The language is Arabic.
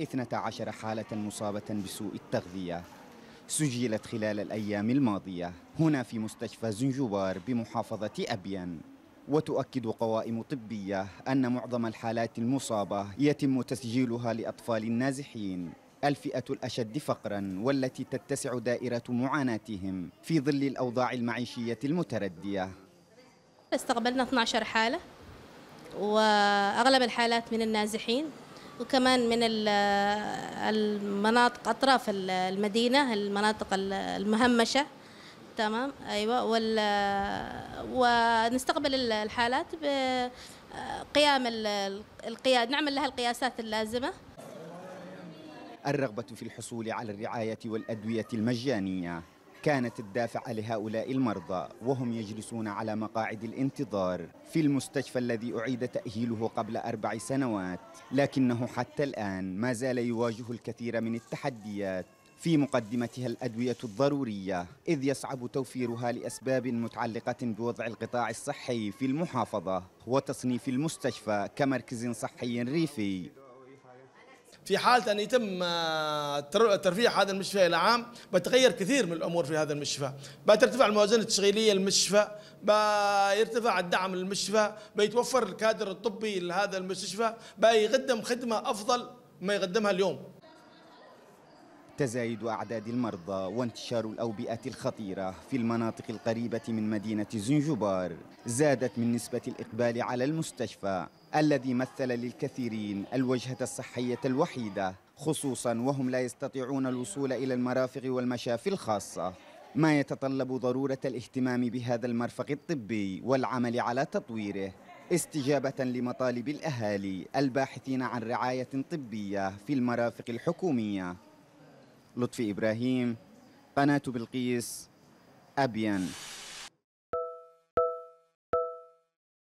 12 حالة مصابة بسوء التغذية سجلت خلال الأيام الماضية هنا في مستشفى زنجبار بمحافظة أبيان وتؤكد قوائم طبية أن معظم الحالات المصابة يتم تسجيلها لأطفال النازحين الفئة الأشد فقرا والتي تتسع دائرة معاناتهم في ظل الأوضاع المعيشية المتردية استقبلنا 12 حالة وأغلب الحالات من النازحين وكمان من المناطق أطراف المدينة المناطق المهمشة تمام أيوة وال ونستقبل الحالات بقيام القياد نعمل لها القياسات اللازمة الرغبة في الحصول على الرعاية والأدوية المجانية كانت الدافع لهؤلاء المرضى وهم يجلسون على مقاعد الانتظار في المستشفى الذي أعيد تأهيله قبل أربع سنوات لكنه حتى الآن ما زال يواجه الكثير من التحديات في مقدمتها الأدوية الضرورية إذ يصعب توفيرها لأسباب متعلقة بوضع القطاع الصحي في المحافظة وتصنيف المستشفى كمركز صحي ريفي في حالة أن يتم آه، ترفيع هذا المشفى إلى عام بتغير كثير من الأمور في هذا المشفى بترتفع الموازنة التشغيلية للمشفى بيرتفع الدعم للمشفى بيتوفر الكادر الطبي لهذا المستشفى بيقدم خدمة أفضل ما يقدمها اليوم تزايد أعداد المرضى وانتشار الأوبئة الخطيرة في المناطق القريبة من مدينة زنجبار زادت من نسبة الإقبال على المستشفى الذي مثل للكثيرين الوجهة الصحية الوحيدة خصوصا وهم لا يستطيعون الوصول إلى المرافق والمشافي الخاصة ما يتطلب ضرورة الاهتمام بهذا المرفق الطبي والعمل على تطويره استجابة لمطالب الأهالي الباحثين عن رعاية طبية في المرافق الحكومية لطفي إبراهيم قناة بلقيس أبين